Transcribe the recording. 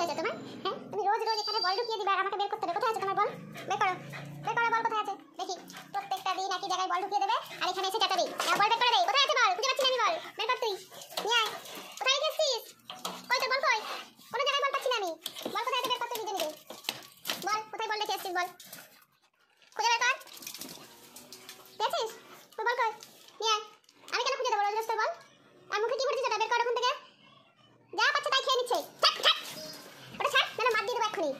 হয়েছে তোমার হ্যাঁ তুমি রোজ রোজ এখানে বল ঢুকিয়ে দিবে আর আমাকে বের করতে হবে কোথায় আছে তোমার বল বের করো বের করো বল কোথায় আছে দেখি প্রত্যেকটা দিন একই জায়গায় বল ঢুকিয়ে দেবে আর এখানে এসে চাটাবি বল বের করে দেই কোথায় আছে বল খুঁজে পাচ্ছি না আমি বল বের কর তুই নিয়ে আয় কোথায় গেছিস কই তো বল কই কোনো জায়গায় বল পাচ্ছি না আমি বল কোথায় আছে বের কর নিজে নিজে বল কোথায় বল রেখে এসেছিস বল খুঁজে বের কর দেখছিস Money.